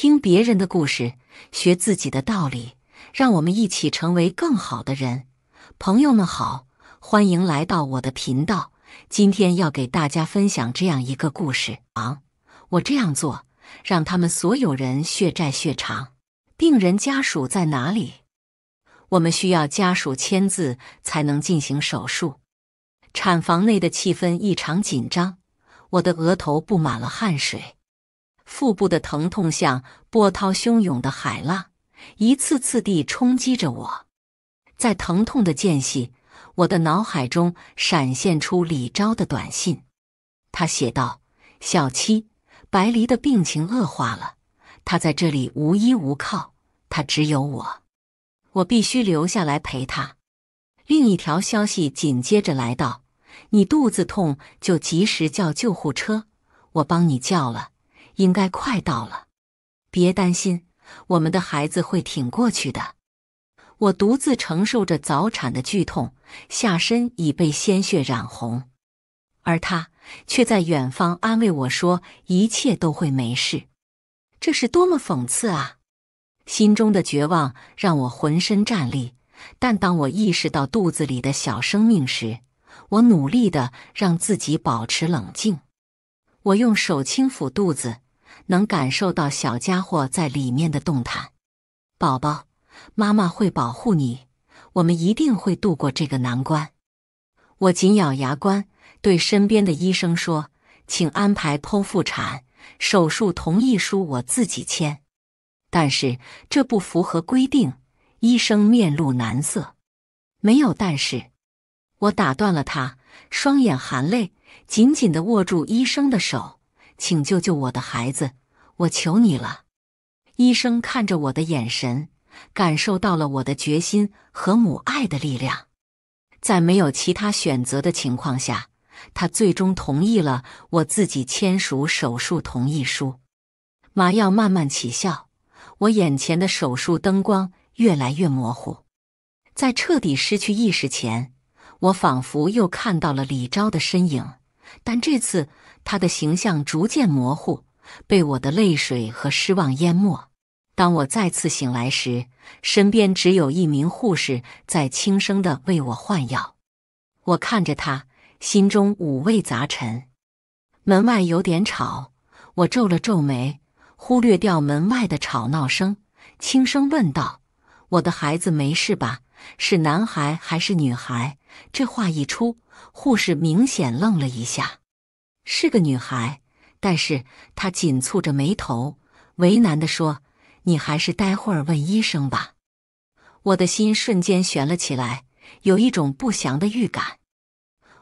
听别人的故事，学自己的道理，让我们一起成为更好的人。朋友们好，欢迎来到我的频道。今天要给大家分享这样一个故事。啊，我这样做，让他们所有人血债血偿。病人家属在哪里？我们需要家属签字才能进行手术。产房内的气氛异常紧张，我的额头布满了汗水。腹部的疼痛像波涛汹涌的海浪，一次次地冲击着我。在疼痛的间隙，我的脑海中闪现出李昭的短信。他写道：“小七，白黎的病情恶化了，他在这里无依无靠，他只有我，我必须留下来陪他。”另一条消息紧接着来到：“你肚子痛就及时叫救护车，我帮你叫了。”应该快到了，别担心，我们的孩子会挺过去的。我独自承受着早产的剧痛，下身已被鲜血染红，而他却在远方安慰我说一切都会没事。这是多么讽刺啊！心中的绝望让我浑身战栗，但当我意识到肚子里的小生命时，我努力的让自己保持冷静。我用手轻抚肚子。能感受到小家伙在里面的动弹，宝宝，妈妈会保护你，我们一定会度过这个难关。我紧咬牙关，对身边的医生说：“请安排剖腹产手术，同意书我自己签。”但是这不符合规定。医生面露难色：“没有。”但是，我打断了他，双眼含泪，紧紧的握住医生的手。请救救我的孩子，我求你了！医生看着我的眼神，感受到了我的决心和母爱的力量。在没有其他选择的情况下，他最终同意了我自己签署手术同意书。麻药慢慢起效，我眼前的手术灯光越来越模糊。在彻底失去意识前，我仿佛又看到了李昭的身影。但这次，他的形象逐渐模糊，被我的泪水和失望淹没。当我再次醒来时，身边只有一名护士在轻声的为我换药。我看着他，心中五味杂陈。门外有点吵，我皱了皱眉，忽略掉门外的吵闹声，轻声问道：“我的孩子没事吧？是男孩还是女孩？”这话一出，护士明显愣了一下。是个女孩，但是她紧蹙着眉头，为难地说：“你还是待会儿问医生吧。”我的心瞬间悬了起来，有一种不祥的预感。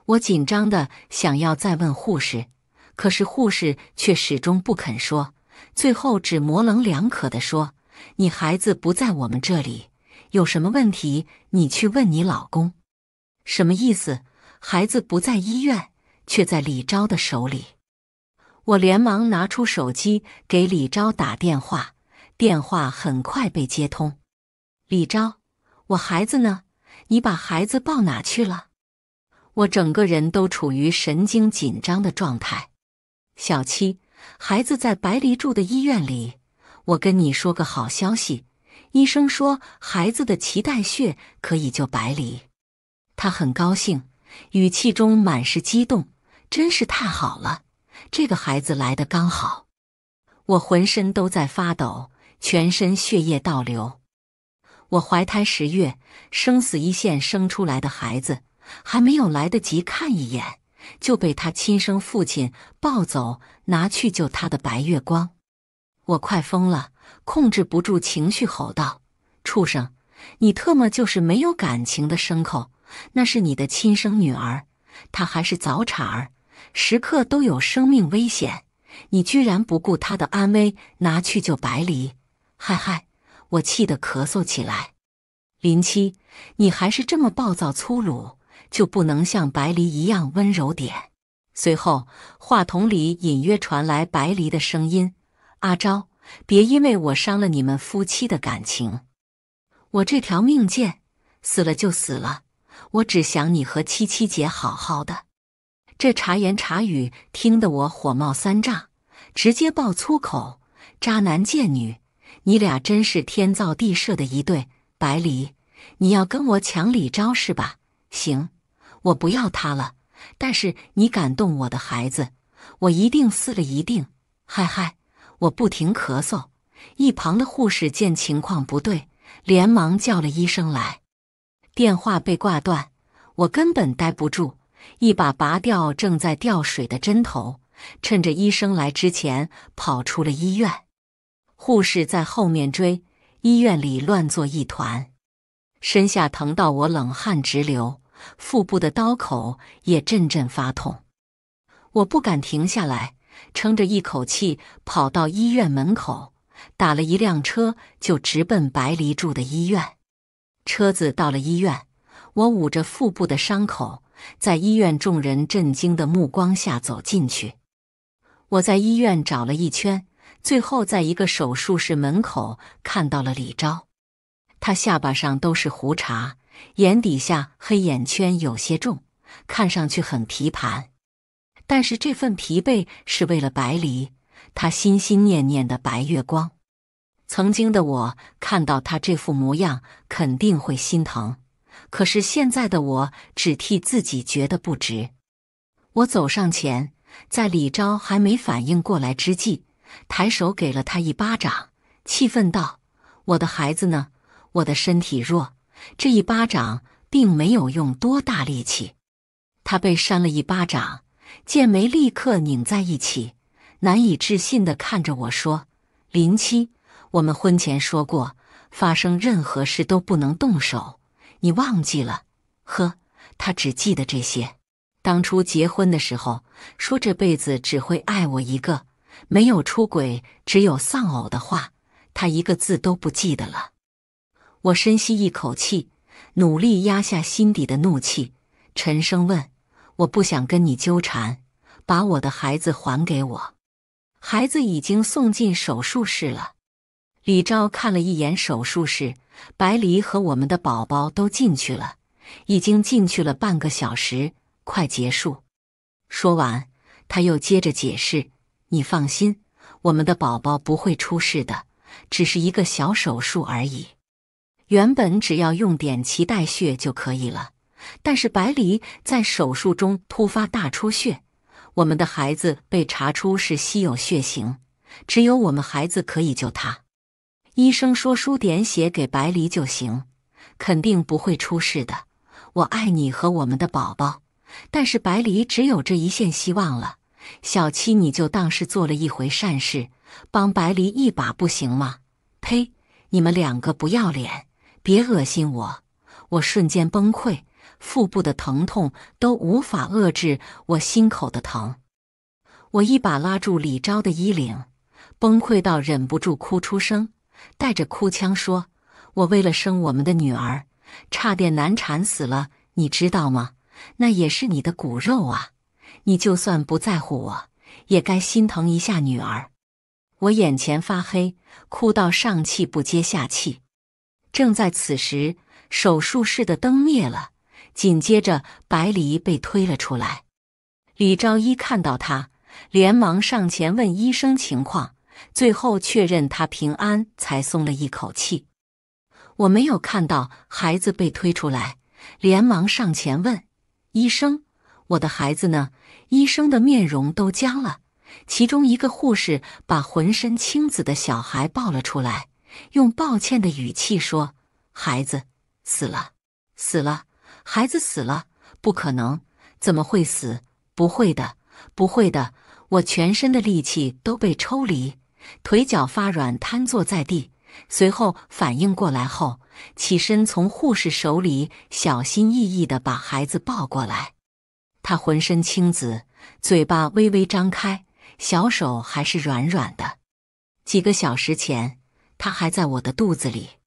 我紧张的想要再问护士，可是护士却始终不肯说，最后只模棱两可的说：“你孩子不在我们这里，有什么问题你去问你老公。”什么意思？孩子不在医院，却在李昭的手里。我连忙拿出手机给李昭打电话，电话很快被接通。李昭，我孩子呢？你把孩子抱哪去了？我整个人都处于神经紧张的状态。小七，孩子在白黎住的医院里。我跟你说个好消息，医生说孩子的脐带血可以救白黎。他很高兴，语气中满是激动，真是太好了！这个孩子来的刚好，我浑身都在发抖，全身血液倒流。我怀胎十月，生死一线生出来的孩子，还没有来得及看一眼，就被他亲生父亲抱走，拿去救他的白月光。我快疯了，控制不住情绪，吼道：“畜生！”你特么就是没有感情的牲口！那是你的亲生女儿，她还是早产儿，时刻都有生命危险。你居然不顾她的安危，拿去救白离？嗨嗨，我气得咳嗽起来。林七，你还是这么暴躁粗鲁，就不能像白离一样温柔点？随后，话筒里隐约传来白离的声音：“阿昭，别因为我伤了你们夫妻的感情。”我这条命贱，死了就死了。我只想你和七七姐好好的。这茶言茶语听得我火冒三丈，直接爆粗口：渣男贱女，你俩真是天造地设的一对。白离，你要跟我抢李昭是吧？行，我不要他了。但是你敢动我的孩子，我一定撕了一定。嗨嗨，我不停咳嗽。一旁的护士见情况不对。连忙叫了医生来，电话被挂断，我根本待不住，一把拔掉正在吊水的针头，趁着医生来之前跑出了医院。护士在后面追，医院里乱作一团，身下疼到我冷汗直流，腹部的刀口也阵阵发痛，我不敢停下来，撑着一口气跑到医院门口。打了一辆车，就直奔白黎住的医院。车子到了医院，我捂着腹部的伤口，在医院众人震惊的目光下走进去。我在医院找了一圈，最后在一个手术室门口看到了李钊。他下巴上都是胡茬，眼底下黑眼圈有些重，看上去很疲态。但是这份疲惫是为了白黎。他心心念念的白月光，曾经的我看到他这副模样肯定会心疼，可是现在的我只替自己觉得不值。我走上前，在李昭还没反应过来之际，抬手给了他一巴掌，气愤道：“我的孩子呢？我的身体弱，这一巴掌并没有用多大力气。”他被扇了一巴掌，剑眉立刻拧在一起。难以置信的看着我说：“林七，我们婚前说过，发生任何事都不能动手，你忘记了？呵，他只记得这些。当初结婚的时候，说这辈子只会爱我一个，没有出轨，只有丧偶的话，他一个字都不记得了。”我深吸一口气，努力压下心底的怒气，沉声问：“我不想跟你纠缠，把我的孩子还给我。”孩子已经送进手术室了，李昭看了一眼手术室，白黎和我们的宝宝都进去了，已经进去了半个小时，快结束。说完，他又接着解释：“你放心，我们的宝宝不会出事的，只是一个小手术而已。原本只要用点脐带血就可以了，但是白黎在手术中突发大出血。”我们的孩子被查出是稀有血型，只有我们孩子可以救他。医生说输点血给白黎就行，肯定不会出事的。我爱你和我们的宝宝，但是白黎只有这一线希望了。小七，你就当是做了一回善事，帮白黎一把，不行吗？呸！你们两个不要脸，别恶心我，我瞬间崩溃。腹部的疼痛都无法遏制我心口的疼，我一把拉住李昭的衣领，崩溃到忍不住哭出声，带着哭腔说：“我为了生我们的女儿，差点难产死了，你知道吗？那也是你的骨肉啊！你就算不在乎我，也该心疼一下女儿。”我眼前发黑，哭到上气不接下气。正在此时，手术室的灯灭了。紧接着，白黎被推了出来。李昭一看到他，连忙上前问医生情况，最后确认他平安，才松了一口气。我没有看到孩子被推出来，连忙上前问医生：“我的孩子呢？”医生的面容都僵了。其中一个护士把浑身青紫的小孩抱了出来，用抱歉的语气说：“孩子死了，死了。”孩子死了？不可能！怎么会死？不会的，不会的！我全身的力气都被抽离，腿脚发软，瘫坐在地。随后反应过来后，起身从护士手里小心翼翼地把孩子抱过来。他浑身青紫，嘴巴微微张开，小手还是软软的。几个小时前，他还在我的肚子里。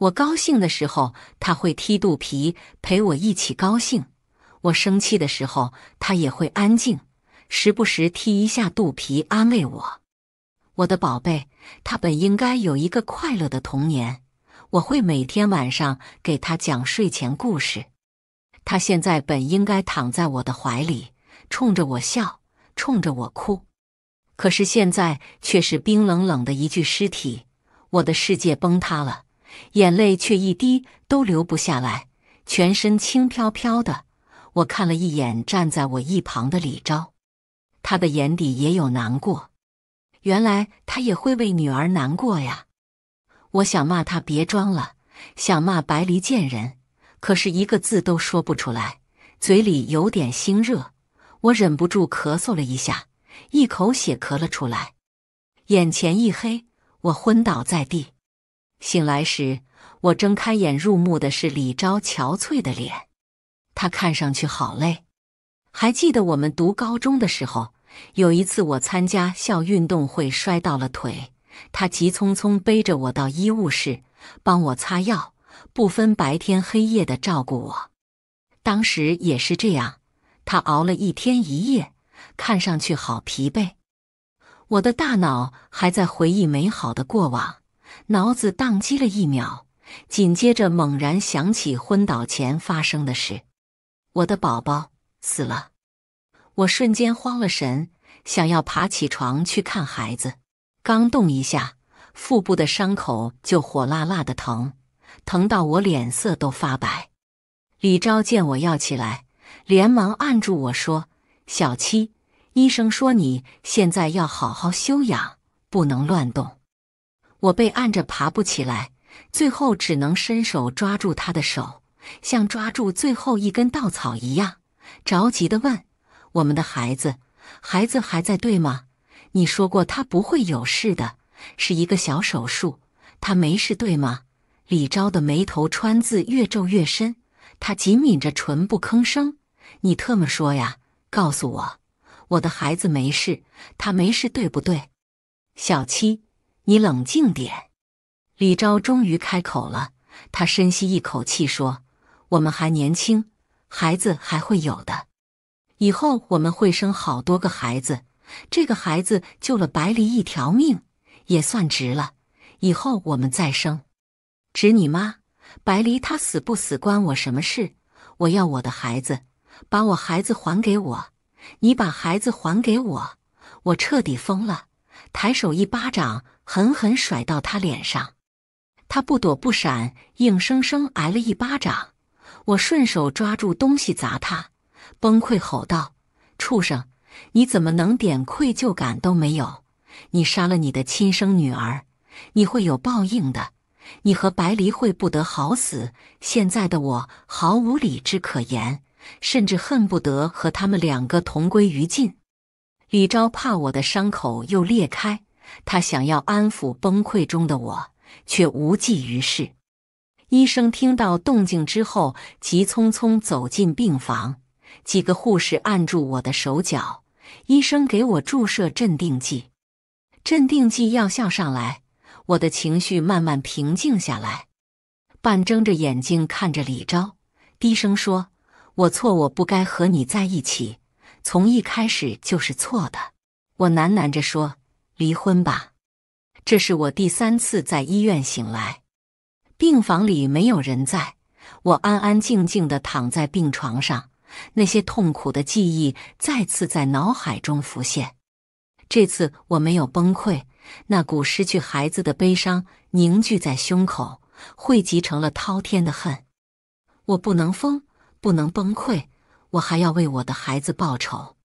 我高兴的时候，他会踢肚皮陪我一起高兴；我生气的时候，他也会安静，时不时踢一下肚皮安慰我。我的宝贝，他本应该有一个快乐的童年，我会每天晚上给他讲睡前故事。他现在本应该躺在我的怀里，冲着我笑，冲着我哭，可是现在却是冰冷冷的一具尸体。我的世界崩塌了。眼泪却一滴都流不下来，全身轻飘飘的。我看了一眼站在我一旁的李昭，他的眼底也有难过。原来他也会为女儿难过呀！我想骂他别装了，想骂白离贱人，可是一个字都说不出来，嘴里有点腥热，我忍不住咳嗽了一下，一口血咳了出来，眼前一黑，我昏倒在地。醒来时，我睁开眼，入目的是李昭憔悴的脸，他看上去好累。还记得我们读高中的时候，有一次我参加校运动会摔到了腿，他急匆匆背着我到医务室帮我擦药，不分白天黑夜的照顾我。当时也是这样，他熬了一天一夜，看上去好疲惫。我的大脑还在回忆美好的过往。脑子宕机了一秒，紧接着猛然想起昏倒前发生的事：我的宝宝死了！我瞬间慌了神，想要爬起床去看孩子，刚动一下，腹部的伤口就火辣辣的疼，疼到我脸色都发白。李昭见我要起来，连忙按住我说：“小七，医生说你现在要好好休养，不能乱动。”我被按着爬不起来，最后只能伸手抓住他的手，像抓住最后一根稻草一样，着急地问：“我们的孩子，孩子还在对吗？你说过他不会有事的，是一个小手术，他没事对吗？”李昭的眉头川字越皱越深，他紧抿着唇不吭声。“你特么说呀，告诉我，我的孩子没事，他没事对不对？”小七。你冷静点，李昭终于开口了。他深吸一口气说：“我们还年轻，孩子还会有的。以后我们会生好多个孩子。这个孩子救了白黎一条命，也算值了。以后我们再生。”“值你妈！”白黎她死不死关我什么事？我要我的孩子，把我孩子还给我！你把孩子还给我！我彻底疯了，抬手一巴掌。狠狠甩到他脸上，他不躲不闪，硬生生挨了一巴掌。我顺手抓住东西砸他，崩溃吼道：“畜生，你怎么能点愧疚感都没有？你杀了你的亲生女儿，你会有报应的。你和白离会不得好死。现在的我毫无理智可言，甚至恨不得和他们两个同归于尽。”李昭怕我的伤口又裂开。他想要安抚崩溃中的我，却无济于事。医生听到动静之后，急匆匆走进病房。几个护士按住我的手脚，医生给我注射镇定剂。镇定剂药效上来，我的情绪慢慢平静下来。半睁着眼睛看着李昭，低声说：“我错，我不该和你在一起，从一开始就是错的。”我喃喃着说。离婚吧，这是我第三次在医院醒来，病房里没有人，在我安安静静的躺在病床上，那些痛苦的记忆再次在脑海中浮现。这次我没有崩溃，那股失去孩子的悲伤凝聚在胸口，汇集成了滔天的恨。我不能疯，不能崩溃，我还要为我的孩子报仇。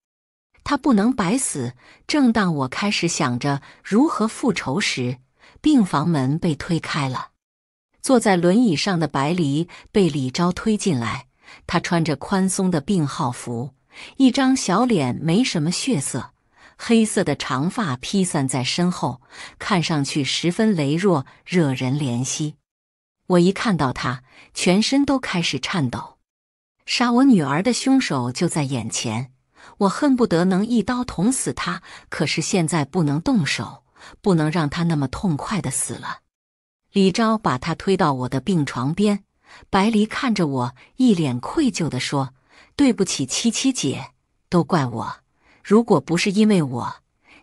他不能白死。正当我开始想着如何复仇时，病房门被推开了。坐在轮椅上的白黎被李昭推进来。他穿着宽松的病号服，一张小脸没什么血色，黑色的长发披散在身后，看上去十分羸弱，惹人怜惜。我一看到他，全身都开始颤抖。杀我女儿的凶手就在眼前。我恨不得能一刀捅死他，可是现在不能动手，不能让他那么痛快的死了。李昭把他推到我的病床边，白黎看着我，一脸愧疚地说：“对不起，七七姐，都怪我。如果不是因为我，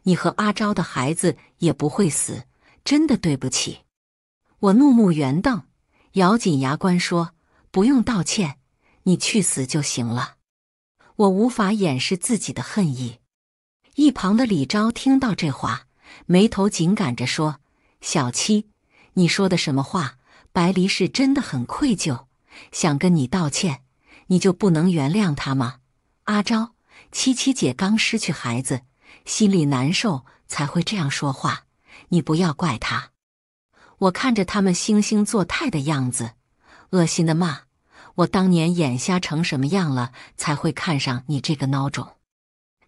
你和阿昭的孩子也不会死。真的对不起。”我怒目圆瞪，咬紧牙关说：“不用道歉，你去死就行了。”我无法掩饰自己的恨意。一旁的李昭听到这话，眉头紧赶着说：“小七，你说的什么话？白黎是真的很愧疚，想跟你道歉，你就不能原谅他吗？”阿昭，七七姐刚失去孩子，心里难受才会这样说话，你不要怪她。我看着他们惺惺作态的样子，恶心的骂。我当年眼瞎成什么样了，才会看上你这个孬种？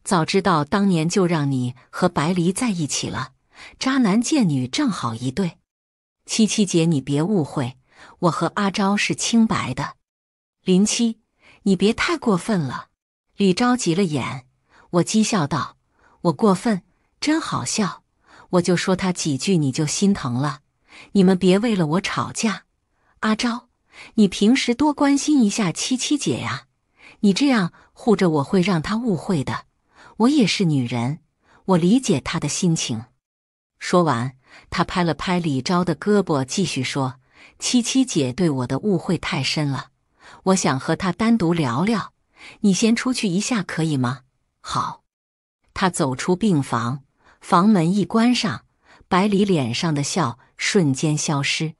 早知道当年就让你和白离在一起了，渣男贱女正好一对。七七姐，你别误会，我和阿昭是清白的。林七，你别太过分了。李昭急了眼，我讥笑道：“我过分？真好笑！我就说他几句，你就心疼了？你们别为了我吵架，阿昭。”你平时多关心一下七七姐呀！你这样护着我会让她误会的。我也是女人，我理解她的心情。说完，他拍了拍李昭的胳膊，继续说：“七七姐对我的误会太深了，我想和她单独聊聊。你先出去一下，可以吗？”好。他走出病房，房门一关上，白里脸上的笑瞬间消失。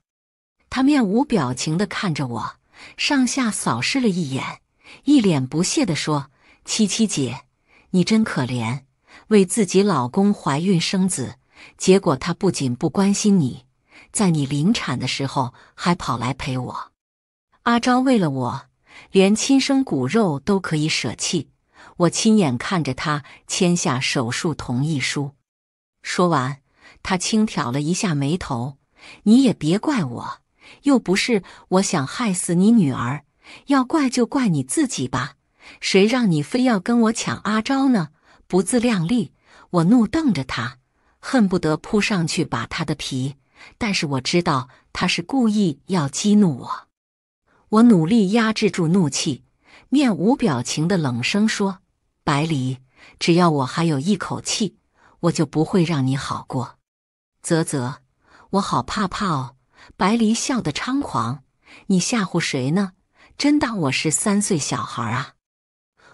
他面无表情地看着我，上下扫视了一眼，一脸不屑地说：“七七姐，你真可怜，为自己老公怀孕生子，结果他不仅不关心你，在你临产的时候还跑来陪我。阿昭为了我，连亲生骨肉都可以舍弃。我亲眼看着他签下手术同意书。”说完，他轻挑了一下眉头，“你也别怪我。”又不是我想害死你女儿，要怪就怪你自己吧！谁让你非要跟我抢阿昭呢？不自量力！我怒瞪着他，恨不得扑上去把他的皮。但是我知道他是故意要激怒我，我努力压制住怒气，面无表情的冷声说：“白离，只要我还有一口气，我就不会让你好过。”啧啧，我好怕怕哦。白黎笑得猖狂，你吓唬谁呢？真当我是三岁小孩啊！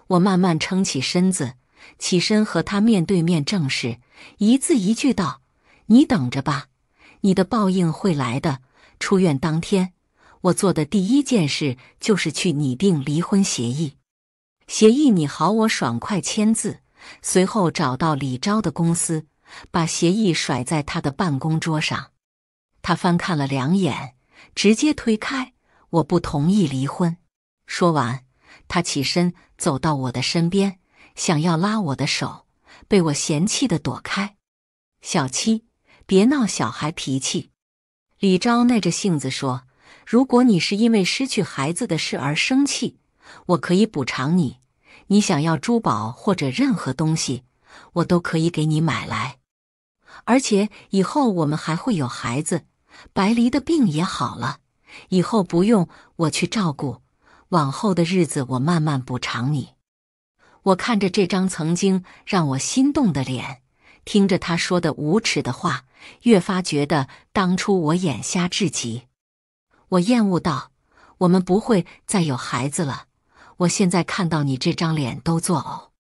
我慢慢撑起身子，起身和他面对面正视，一字一句道：“你等着吧，你的报应会来的。”出院当天，我做的第一件事就是去拟定离婚协议。协议，拟好，我爽快签字。随后找到李昭的公司，把协议甩在他的办公桌上。他翻看了两眼，直接推开。我不同意离婚。说完，他起身走到我的身边，想要拉我的手，被我嫌弃的躲开。小七，别闹小孩脾气。李昭耐着性子说：“如果你是因为失去孩子的事而生气，我可以补偿你。你想要珠宝或者任何东西，我都可以给你买来。而且以后我们还会有孩子。”白黎的病也好了，以后不用我去照顾。往后的日子，我慢慢补偿你。我看着这张曾经让我心动的脸，听着他说的无耻的话，越发觉得当初我眼瞎至极。我厌恶道：“我们不会再有孩子了。我现在看到你这张脸都作呕。”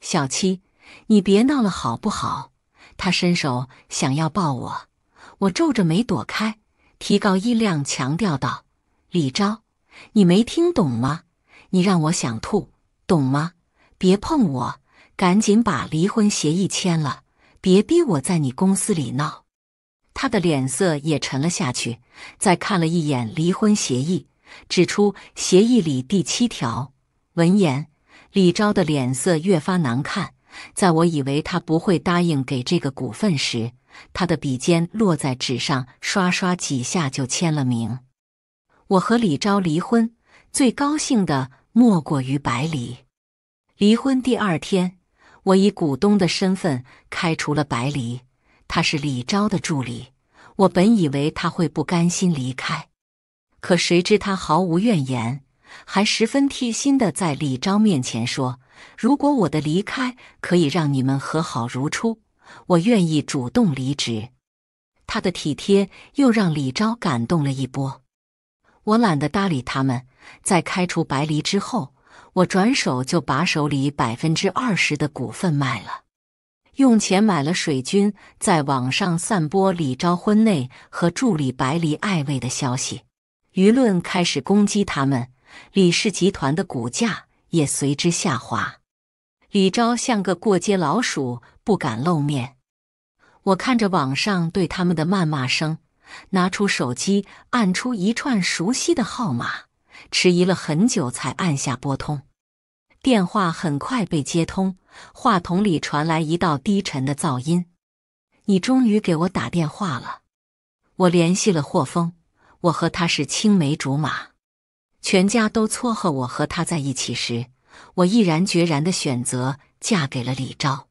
小七，你别闹了，好不好？他伸手想要抱我。我皱着眉躲开，提高音量强调道：“李昭，你没听懂吗？你让我想吐，懂吗？别碰我，赶紧把离婚协议签了，别逼我在你公司里闹。”他的脸色也沉了下去，再看了一眼离婚协议，指出协议里第七条。闻言，李昭的脸色越发难看。在我以为他不会答应给这个股份时，他的笔尖落在纸上，刷刷几下就签了名。我和李钊离婚，最高兴的莫过于白黎。离婚第二天，我以股东的身份开除了白黎。他是李钊的助理，我本以为他会不甘心离开，可谁知他毫无怨言，还十分贴心的在李钊面前说：“如果我的离开可以让你们和好如初。”我愿意主动离职，他的体贴又让李昭感动了一波。我懒得搭理他们，在开除白黎之后，我转手就把手里百分之二十的股份卖了，用钱买了水军，在网上散播李昭婚内和助理白黎暧昧的消息，舆论开始攻击他们，李氏集团的股价也随之下滑。李昭像个过街老鼠，不敢露面。我看着网上对他们的谩骂声，拿出手机按出一串熟悉的号码，迟疑了很久才按下拨通。电话很快被接通，话筒里传来一道低沉的噪音：“你终于给我打电话了。”我联系了霍峰，我和他是青梅竹马，全家都撮合我和他在一起时。我毅然决然的选择嫁给了李钊。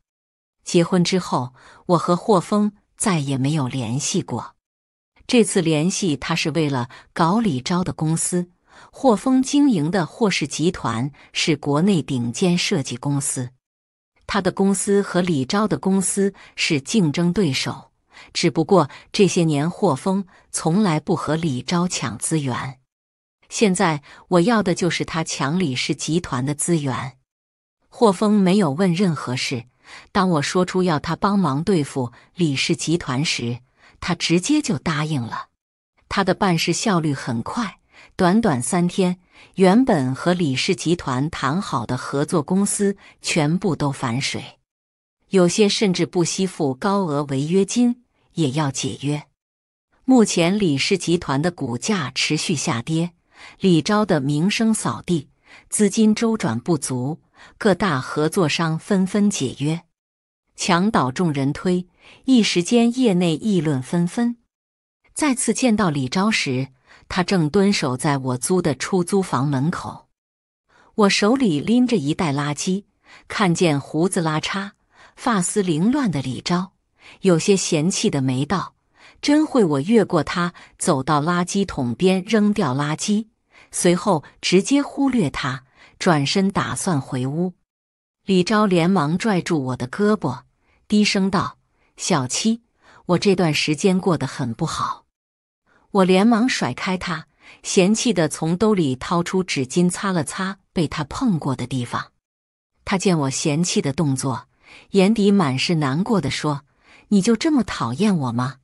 结婚之后，我和霍峰再也没有联系过。这次联系他是为了搞李钊的公司。霍峰经营的霍氏集团是国内顶尖设计公司，他的公司和李钊的公司是竞争对手。只不过这些年，霍峰从来不和李钊抢资源。现在我要的就是他抢李氏集团的资源。霍峰没有问任何事，当我说出要他帮忙对付李氏集团时，他直接就答应了。他的办事效率很快，短短三天，原本和李氏集团谈好的合作公司全部都反水，有些甚至不惜付高额违约金也要解约。目前李氏集团的股价持续下跌。李昭的名声扫地，资金周转不足，各大合作商纷纷解约，墙倒众人推，一时间业内议论纷纷。再次见到李昭时，他正蹲守在我租的出租房门口，我手里拎着一袋垃圾，看见胡子拉碴、发丝凌乱的李昭，有些嫌弃的没道：“真会！”我越过他，走到垃圾桶边，扔掉垃圾。随后直接忽略他，转身打算回屋。李昭连忙拽住我的胳膊，低声道：“小七，我这段时间过得很不好。”我连忙甩开他，嫌弃的从兜里掏出纸巾擦了擦被他碰过的地方。他见我嫌弃的动作，眼底满是难过的说：“你就这么讨厌我吗？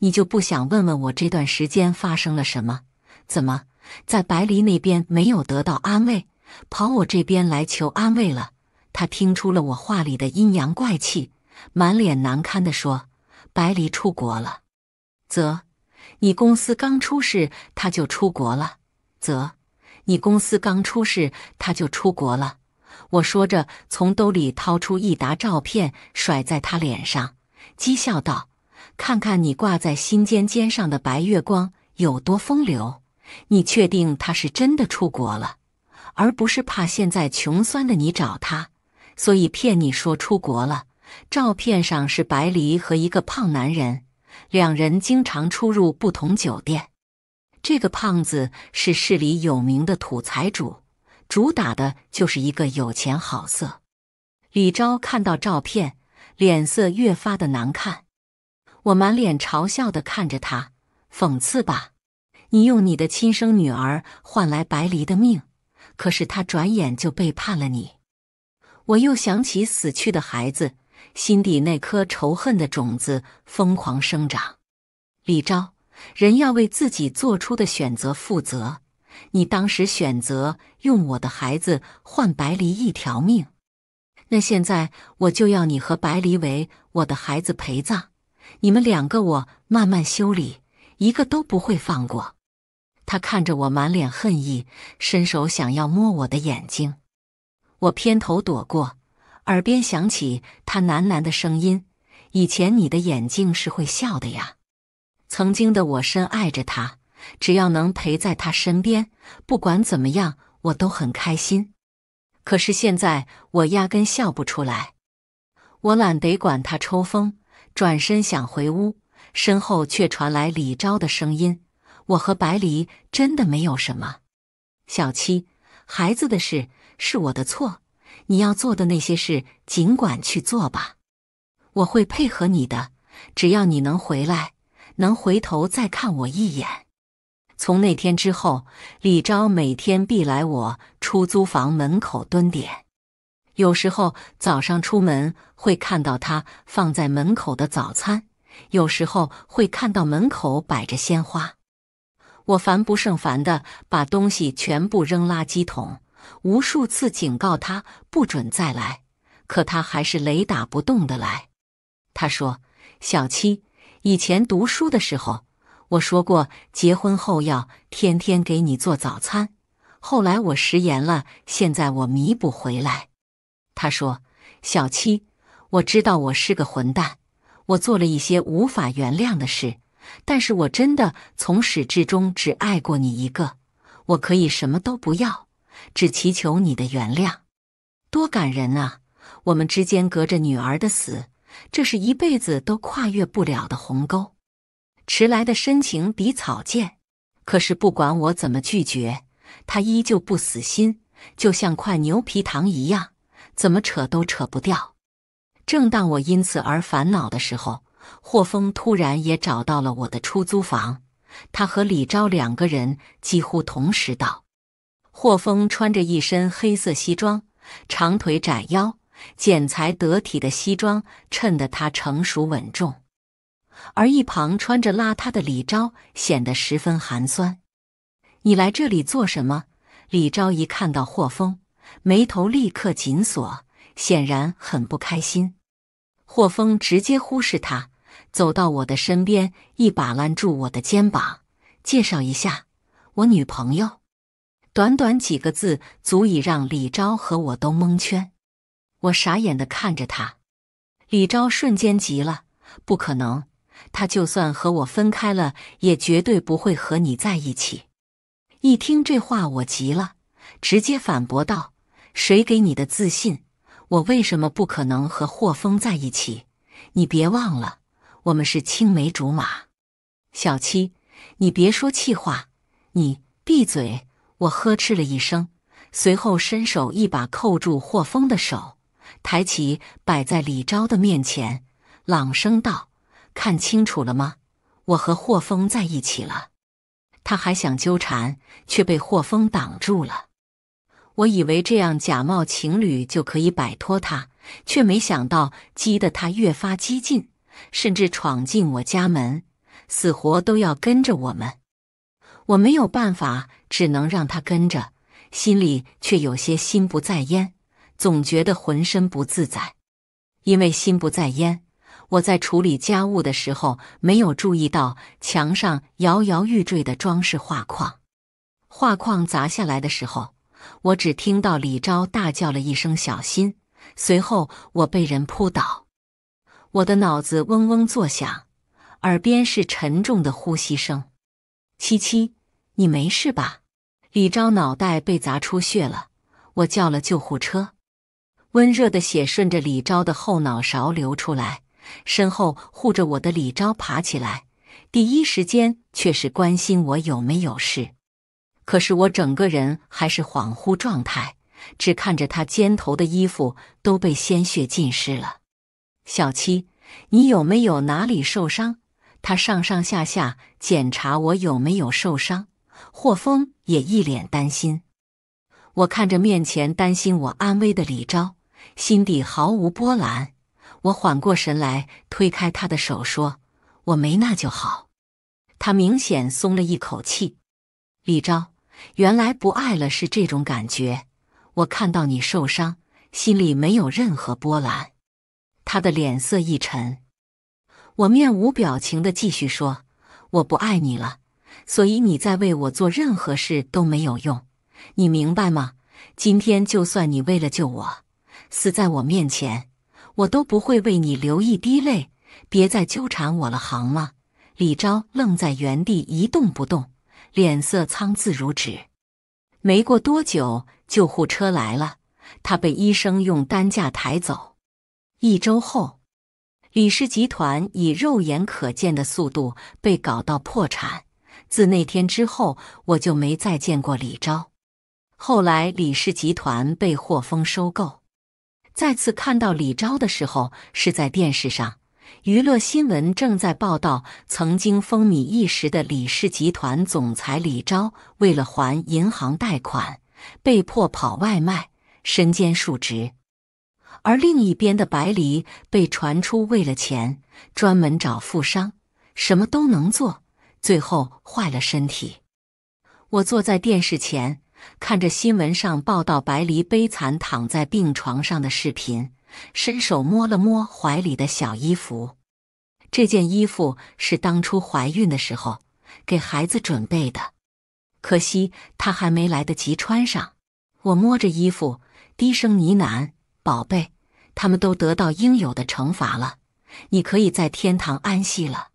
你就不想问问我这段时间发生了什么？怎么？”在白黎那边没有得到安慰，跑我这边来求安慰了。他听出了我话里的阴阳怪气，满脸难堪地说：“白黎出国了。”“啧，你公司刚出事，他就出国了。”“啧，你公司刚出事，他就出国了。”我说着，从兜里掏出一沓照片，甩在他脸上，讥笑道：“看看你挂在心尖尖上的白月光有多风流。”你确定他是真的出国了，而不是怕现在穷酸的你找他，所以骗你说出国了？照片上是白黎和一个胖男人，两人经常出入不同酒店。这个胖子是市里有名的土财主，主打的就是一个有钱好色。李昭看到照片，脸色越发的难看。我满脸嘲笑的看着他，讽刺吧。你用你的亲生女儿换来白黎的命，可是他转眼就背叛了你。我又想起死去的孩子，心底那颗仇恨的种子疯狂生长。李昭，人要为自己做出的选择负责。你当时选择用我的孩子换白黎一条命，那现在我就要你和白黎为我的孩子陪葬。你们两个，我慢慢修理，一个都不会放过。他看着我，满脸恨意，伸手想要摸我的眼睛，我偏头躲过，耳边响起他喃喃的声音：“以前你的眼睛是会笑的呀。”曾经的我深爱着他，只要能陪在他身边，不管怎么样，我都很开心。可是现在我压根笑不出来，我懒得管他抽风，转身想回屋，身后却传来李昭的声音。我和白黎真的没有什么。小七，孩子的事是我的错，你要做的那些事尽管去做吧，我会配合你的。只要你能回来，能回头再看我一眼。从那天之后，李昭每天必来我出租房门口蹲点。有时候早上出门会看到他放在门口的早餐，有时候会看到门口摆着鲜花。我烦不胜烦地把东西全部扔垃圾桶，无数次警告他不准再来，可他还是雷打不动地来。他说：“小七，以前读书的时候，我说过结婚后要天天给你做早餐，后来我食言了，现在我弥补回来。”他说：“小七，我知道我是个混蛋，我做了一些无法原谅的事。”但是我真的从始至终只爱过你一个，我可以什么都不要，只祈求你的原谅。多感人啊！我们之间隔着女儿的死，这是一辈子都跨越不了的鸿沟。迟来的深情比草贱。可是不管我怎么拒绝，他依旧不死心，就像块牛皮糖一样，怎么扯都扯不掉。正当我因此而烦恼的时候。霍峰突然也找到了我的出租房，他和李钊两个人几乎同时到。霍峰穿着一身黑色西装，长腿窄腰，剪裁得体的西装衬得他成熟稳重，而一旁穿着邋遢的李钊显得十分寒酸。你来这里做什么？李钊一看到霍峰，眉头立刻紧锁，显然很不开心。霍峰直接忽视他。走到我的身边，一把揽住我的肩膀，介绍一下我女朋友。短短几个字，足以让李昭和我都蒙圈。我傻眼的看着他，李昭瞬间急了：“不可能！他就算和我分开了，也绝对不会和你在一起。”一听这话，我急了，直接反驳道：“谁给你的自信？我为什么不可能和霍峰在一起？你别忘了。”我们是青梅竹马，小七，你别说气话，你闭嘴！我呵斥了一声，随后伸手一把扣住霍峰的手，抬起摆在李昭的面前，朗声道：“看清楚了吗？我和霍峰在一起了。”他还想纠缠，却被霍峰挡住了。我以为这样假冒情侣就可以摆脱他，却没想到激得他越发激进。甚至闯进我家门，死活都要跟着我们。我没有办法，只能让他跟着，心里却有些心不在焉，总觉得浑身不自在。因为心不在焉，我在处理家务的时候没有注意到墙上摇摇欲坠的装饰画框。画框砸下来的时候，我只听到李昭大叫了一声“小心”，随后我被人扑倒。我的脑子嗡嗡作响，耳边是沉重的呼吸声。七七，你没事吧？李昭脑袋被砸出血了，我叫了救护车。温热的血顺着李昭的后脑勺流出来，身后护着我的李昭爬起来，第一时间却是关心我有没有事。可是我整个人还是恍惚状态，只看着他肩头的衣服都被鲜血浸湿了。小七，你有没有哪里受伤？他上上下下检查我有没有受伤。霍峰也一脸担心。我看着面前担心我安危的李昭，心底毫无波澜。我缓过神来，推开他的手，说：“我没那就好。”他明显松了一口气。李昭，原来不爱了是这种感觉。我看到你受伤，心里没有任何波澜。他的脸色一沉，我面无表情的继续说：“我不爱你了，所以你再为我做任何事都没有用，你明白吗？今天就算你为了救我死在我面前，我都不会为你流一滴泪。别再纠缠我了，行吗？”李昭愣在原地一动不动，脸色苍白如纸。没过多久，救护车来了，他被医生用担架抬走。一周后，李氏集团以肉眼可见的速度被搞到破产。自那天之后，我就没再见过李钊。后来，李氏集团被霍峰收购。再次看到李钊的时候，是在电视上，娱乐新闻正在报道：曾经风靡一时的李氏集团总裁李钊，为了还银行贷款，被迫跑外卖，身兼数职。而另一边的白黎被传出为了钱专门找富商，什么都能做，最后坏了身体。我坐在电视前，看着新闻上报道白黎悲惨躺在病床上的视频，伸手摸了摸怀里的小衣服。这件衣服是当初怀孕的时候给孩子准备的，可惜他还没来得及穿上。我摸着衣服，低声呢喃：“宝贝。”他们都得到应有的惩罚了，你可以在天堂安息了。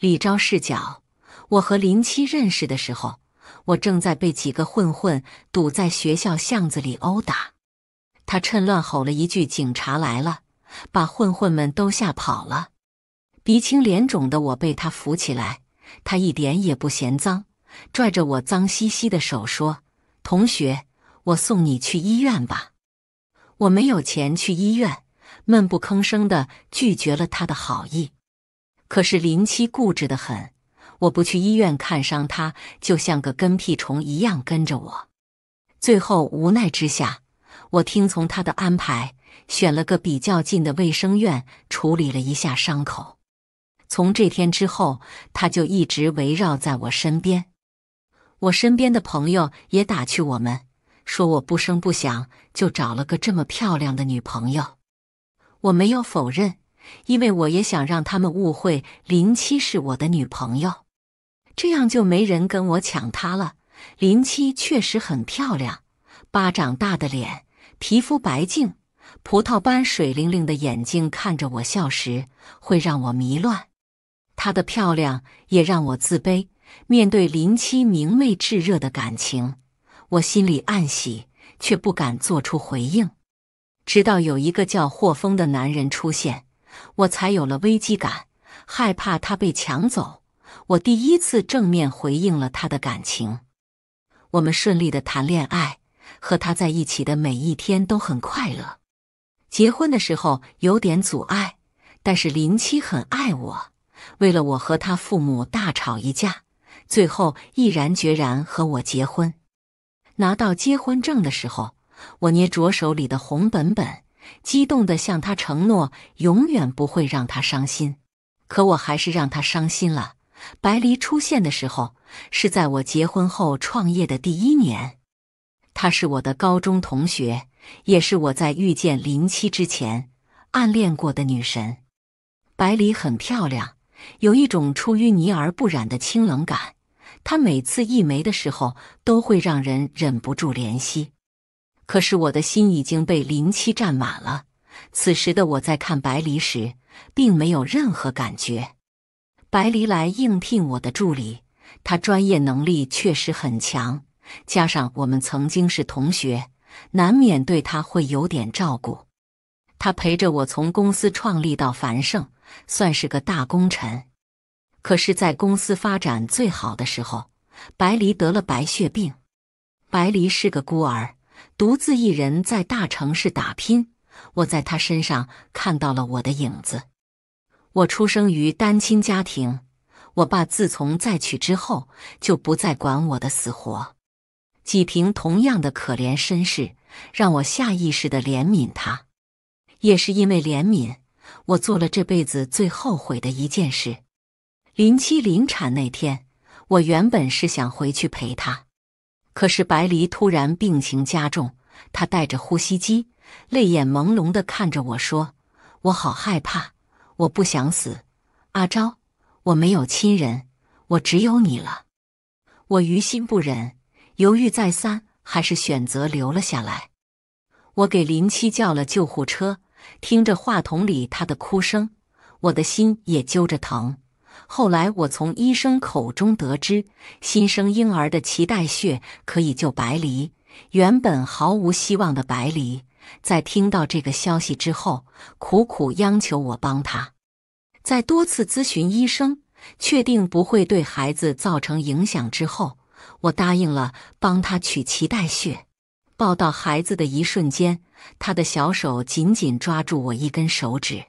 李昭视角：我和林七认识的时候，我正在被几个混混堵在学校巷子里殴打。他趁乱吼了一句“警察来了”，把混混们都吓跑了。鼻青脸肿的我被他扶起来，他一点也不嫌脏，拽着我脏兮兮的手说：“同学，我送你去医院吧。”我没有钱去医院，闷不吭声的拒绝了他的好意。可是林七固执的很，我不去医院看伤，他就像个跟屁虫一样跟着我。最后无奈之下，我听从他的安排，选了个比较近的卫生院处理了一下伤口。从这天之后，他就一直围绕在我身边。我身边的朋友也打趣我们。说我不声不响就找了个这么漂亮的女朋友，我没有否认，因为我也想让他们误会林七是我的女朋友，这样就没人跟我抢她了。林七确实很漂亮，巴掌大的脸，皮肤白净，葡萄般水灵灵的眼睛，看着我笑时会让我迷乱。她的漂亮也让我自卑，面对林七明媚炙热的感情。我心里暗喜，却不敢做出回应。直到有一个叫霍峰的男人出现，我才有了危机感，害怕他被抢走。我第一次正面回应了他的感情。我们顺利的谈恋爱，和他在一起的每一天都很快乐。结婚的时候有点阻碍，但是林七很爱我，为了我和他父母大吵一架，最后毅然决然和我结婚。拿到结婚证的时候，我捏着手里的红本本，激动地向他承诺永远不会让他伤心。可我还是让他伤心了。白黎出现的时候是在我结婚后创业的第一年，她是我的高中同学，也是我在遇见林七之前暗恋过的女神。白黎很漂亮，有一种出淤泥而不染的清冷感。他每次一没的时候，都会让人忍不住怜惜。可是我的心已经被林七占满了。此时的我在看白离时，并没有任何感觉。白离来应聘我的助理，他专业能力确实很强，加上我们曾经是同学，难免对他会有点照顾。他陪着我从公司创立到繁盛，算是个大功臣。可是，在公司发展最好的时候，白离得了白血病。白离是个孤儿，独自一人在大城市打拼。我在他身上看到了我的影子。我出生于单亲家庭，我爸自从再娶之后就不再管我的死活。几瓶同样的可怜身世，让我下意识的怜悯他。也是因为怜悯，我做了这辈子最后悔的一件事。林七临产那天，我原本是想回去陪她，可是白黎突然病情加重，他带着呼吸机，泪眼朦胧的看着我说：“我好害怕，我不想死，阿昭，我没有亲人，我只有你了。”我于心不忍，犹豫再三，还是选择留了下来。我给林七叫了救护车，听着话筒里他的哭声，我的心也揪着疼。后来，我从医生口中得知，新生婴儿的脐带血可以救白黎。原本毫无希望的白黎，在听到这个消息之后，苦苦央求我帮他。在多次咨询医生，确定不会对孩子造成影响之后，我答应了帮他取脐带血。抱到孩子的一瞬间，他的小手紧紧抓住我一根手指，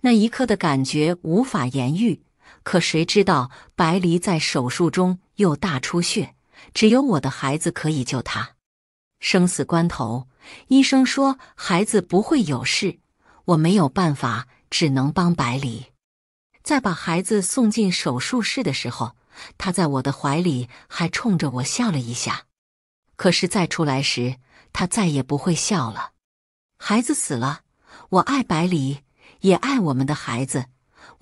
那一刻的感觉无法言喻。可谁知道白黎在手术中又大出血，只有我的孩子可以救他。生死关头，医生说孩子不会有事，我没有办法，只能帮白黎。在把孩子送进手术室的时候，他在我的怀里还冲着我笑了一下。可是再出来时，他再也不会笑了。孩子死了，我爱白黎，也爱我们的孩子。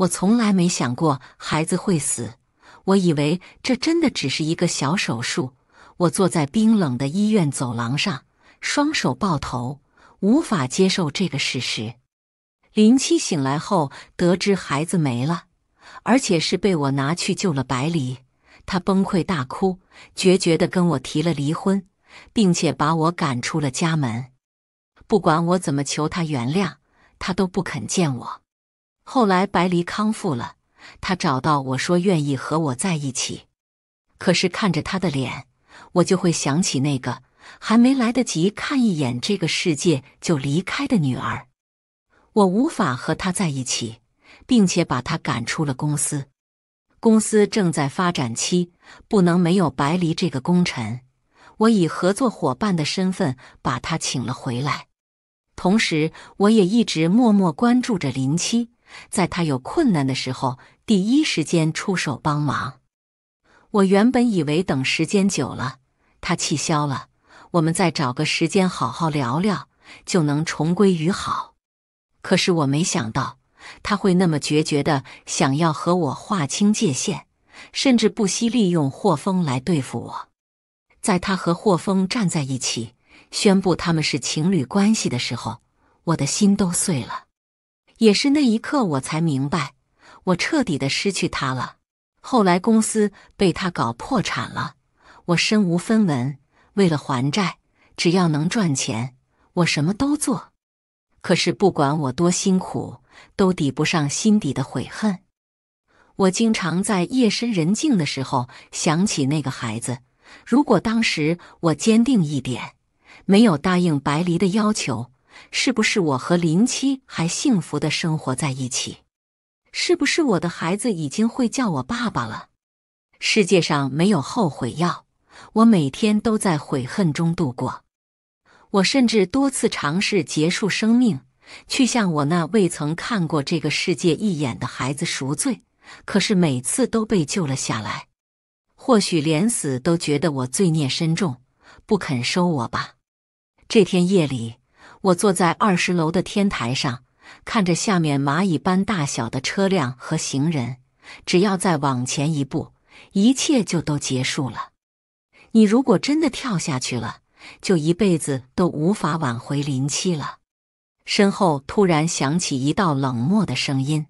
我从来没想过孩子会死，我以为这真的只是一个小手术。我坐在冰冷的医院走廊上，双手抱头，无法接受这个事实。林七醒来后，得知孩子没了，而且是被我拿去救了白黎，他崩溃大哭，决绝地跟我提了离婚，并且把我赶出了家门。不管我怎么求他原谅，他都不肯见我。后来白离康复了，他找到我说愿意和我在一起。可是看着他的脸，我就会想起那个还没来得及看一眼这个世界就离开的女儿。我无法和他在一起，并且把他赶出了公司。公司正在发展期，不能没有白离这个功臣。我以合作伙伴的身份把他请了回来，同时我也一直默默关注着林七。在他有困难的时候，第一时间出手帮忙。我原本以为等时间久了，他气消了，我们再找个时间好好聊聊，就能重归于好。可是我没想到他会那么决绝的想要和我划清界限，甚至不惜利用霍峰来对付我。在他和霍峰站在一起，宣布他们是情侣关系的时候，我的心都碎了。也是那一刻，我才明白，我彻底的失去他了。后来公司被他搞破产了，我身无分文。为了还债，只要能赚钱，我什么都做。可是不管我多辛苦，都抵不上心底的悔恨。我经常在夜深人静的时候想起那个孩子。如果当时我坚定一点，没有答应白黎的要求。是不是我和林七还幸福的生活在一起？是不是我的孩子已经会叫我爸爸了？世界上没有后悔药，我每天都在悔恨中度过。我甚至多次尝试结束生命，去向我那未曾看过这个世界一眼的孩子赎罪，可是每次都被救了下来。或许连死都觉得我罪孽深重，不肯收我吧。这天夜里。我坐在二十楼的天台上，看着下面蚂蚁般大小的车辆和行人。只要再往前一步，一切就都结束了。你如果真的跳下去了，就一辈子都无法挽回林七了。身后突然响起一道冷漠的声音。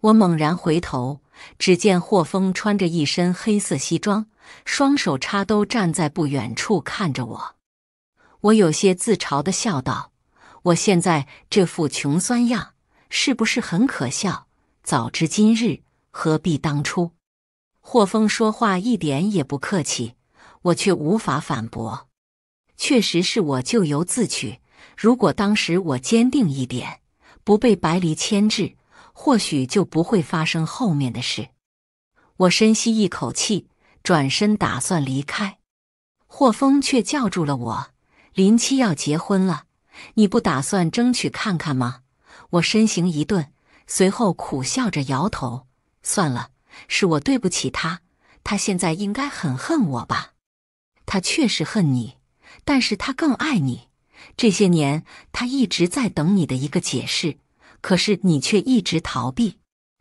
我猛然回头，只见霍峰穿着一身黑色西装，双手插兜，站在不远处看着我。我有些自嘲的笑道：“我现在这副穷酸样，是不是很可笑？早知今日，何必当初？”霍峰说话一点也不客气，我却无法反驳。确实是我咎由自取。如果当时我坚定一点，不被白黎牵制，或许就不会发生后面的事。我深吸一口气，转身打算离开，霍峰却叫住了我。林七要结婚了，你不打算争取看看吗？我身形一顿，随后苦笑着摇头。算了，是我对不起他，他现在应该很恨我吧？他确实恨你，但是他更爱你。这些年他一直在等你的一个解释，可是你却一直逃避。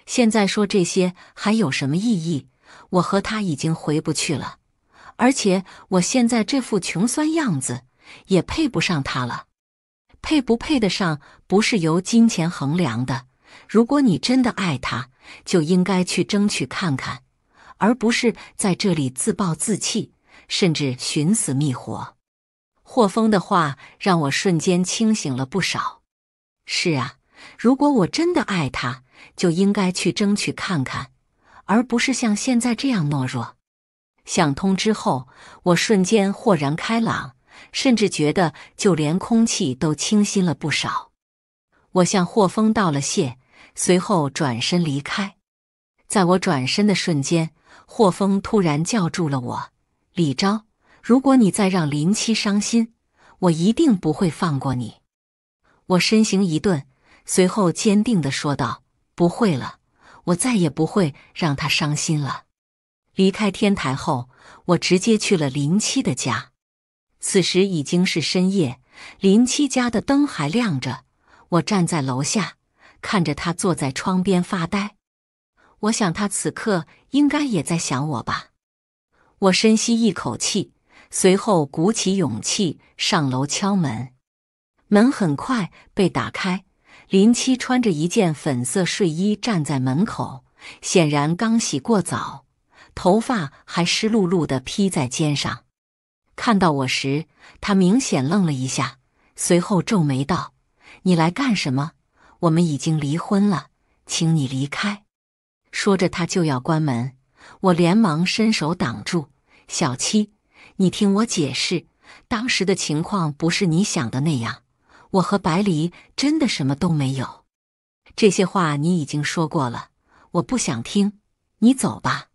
现在说这些还有什么意义？我和他已经回不去了，而且我现在这副穷酸样子。也配不上他了，配不配得上不是由金钱衡量的。如果你真的爱他，就应该去争取看看，而不是在这里自暴自弃，甚至寻死觅活。霍峰的话让我瞬间清醒了不少。是啊，如果我真的爱他，就应该去争取看看，而不是像现在这样懦弱。想通之后，我瞬间豁然开朗。甚至觉得就连空气都清新了不少。我向霍峰道了谢，随后转身离开。在我转身的瞬间，霍峰突然叫住了我：“李昭，如果你再让林七伤心，我一定不会放过你。”我身形一顿，随后坚定地说道：“不会了，我再也不会让他伤心了。”离开天台后，我直接去了林七的家。此时已经是深夜，林七家的灯还亮着。我站在楼下，看着他坐在窗边发呆。我想，他此刻应该也在想我吧。我深吸一口气，随后鼓起勇气上楼敲门。门很快被打开，林七穿着一件粉色睡衣站在门口，显然刚洗过澡，头发还湿漉漉的披在肩上。看到我时，他明显愣了一下，随后皱眉道：“你来干什么？我们已经离婚了，请你离开。”说着，他就要关门，我连忙伸手挡住：“小七，你听我解释，当时的情况不是你想的那样，我和白离真的什么都没有。”这些话你已经说过了，我不想听，你走吧。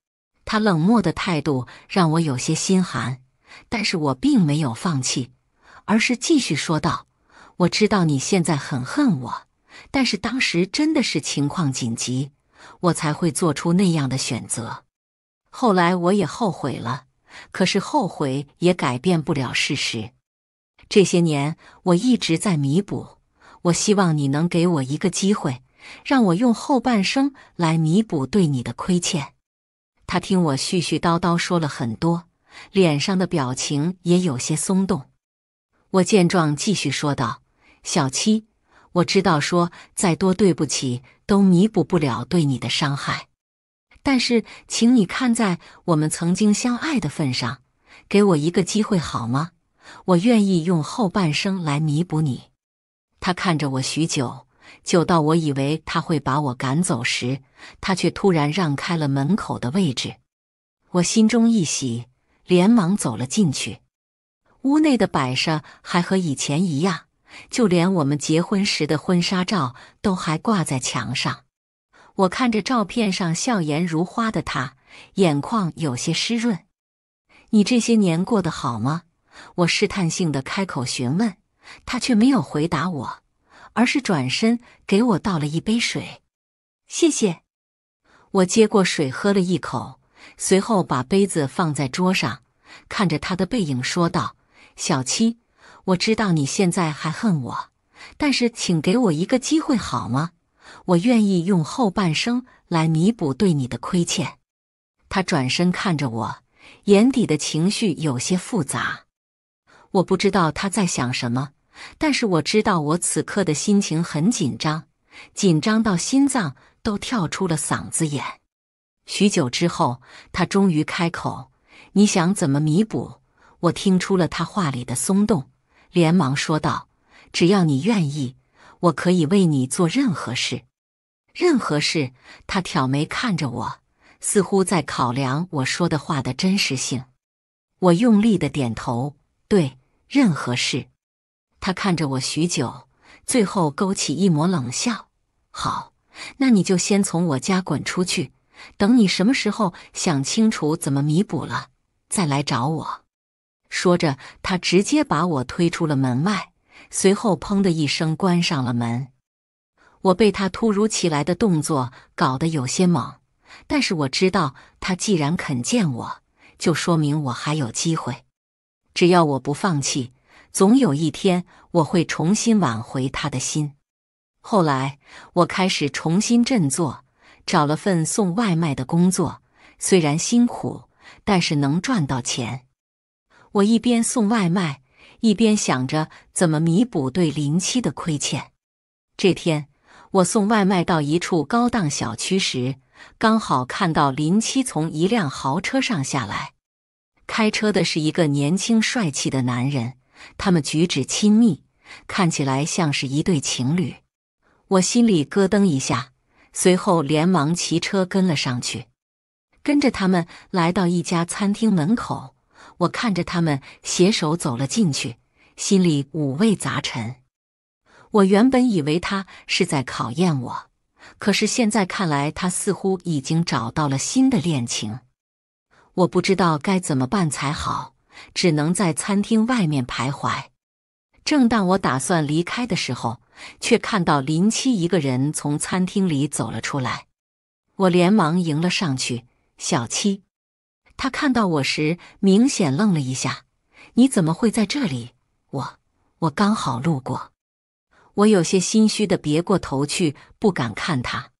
他冷漠的态度让我有些心寒。但是我并没有放弃，而是继续说道：“我知道你现在很恨我，但是当时真的是情况紧急，我才会做出那样的选择。后来我也后悔了，可是后悔也改变不了事实。这些年我一直在弥补，我希望你能给我一个机会，让我用后半生来弥补对你的亏欠。”他听我絮絮叨叨说了很多。脸上的表情也有些松动，我见状继续说道：“小七，我知道说再多对不起都弥补不了对你的伤害，但是请你看在我们曾经相爱的份上，给我一个机会好吗？我愿意用后半生来弥补你。”他看着我许久，久到我以为他会把我赶走时，他却突然让开了门口的位置。我心中一喜。连忙走了进去，屋内的摆设还和以前一样，就连我们结婚时的婚纱照都还挂在墙上。我看着照片上笑颜如花的他，眼眶有些湿润。你这些年过得好吗？我试探性的开口询问，他却没有回答我，而是转身给我倒了一杯水。谢谢。我接过水喝了一口，随后把杯子放在桌上。看着他的背影，说道：“小七，我知道你现在还恨我，但是请给我一个机会好吗？我愿意用后半生来弥补对你的亏欠。”他转身看着我，眼底的情绪有些复杂。我不知道他在想什么，但是我知道我此刻的心情很紧张，紧张到心脏都跳出了嗓子眼。许久之后，他终于开口。你想怎么弥补？我听出了他话里的松动，连忙说道：“只要你愿意，我可以为你做任何事，任何事。”他挑眉看着我，似乎在考量我说的话的真实性。我用力的点头：“对，任何事。”他看着我许久，最后勾起一抹冷笑：“好，那你就先从我家滚出去。等你什么时候想清楚怎么弥补了。”再来找我，说着，他直接把我推出了门外，随后砰的一声关上了门。我被他突如其来的动作搞得有些懵，但是我知道，他既然肯见我，就说明我还有机会。只要我不放弃，总有一天我会重新挽回他的心。后来，我开始重新振作，找了份送外卖的工作，虽然辛苦。但是能赚到钱。我一边送外卖，一边想着怎么弥补对林七的亏欠。这天，我送外卖到一处高档小区时，刚好看到林七从一辆豪车上下来。开车的是一个年轻帅气的男人，他们举止亲密，看起来像是一对情侣。我心里咯噔一下，随后连忙骑车跟了上去。跟着他们来到一家餐厅门口，我看着他们携手走了进去，心里五味杂陈。我原本以为他是在考验我，可是现在看来，他似乎已经找到了新的恋情。我不知道该怎么办才好，只能在餐厅外面徘徊。正当我打算离开的时候，却看到林七一个人从餐厅里走了出来，我连忙迎了上去。小七，他看到我时明显愣了一下。你怎么会在这里？我，我刚好路过。我有些心虚的别过头去，不敢看他。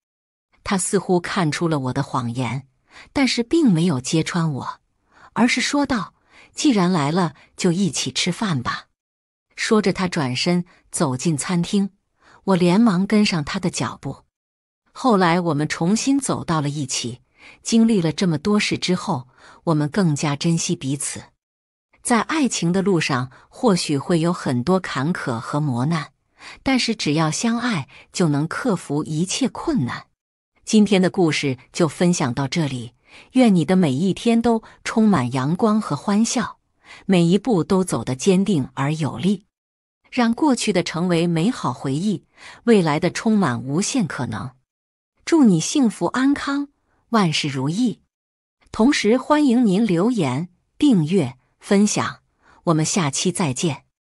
他似乎看出了我的谎言，但是并没有揭穿我，而是说道：“既然来了，就一起吃饭吧。”说着，他转身走进餐厅，我连忙跟上他的脚步。后来，我们重新走到了一起。经历了这么多事之后，我们更加珍惜彼此。在爱情的路上，或许会有很多坎坷和磨难，但是只要相爱，就能克服一切困难。今天的故事就分享到这里。愿你的每一天都充满阳光和欢笑，每一步都走得坚定而有力。让过去的成为美好回忆，未来的充满无限可能。祝你幸福安康！万事如意，同时欢迎您留言、订阅、分享，我们下期再见。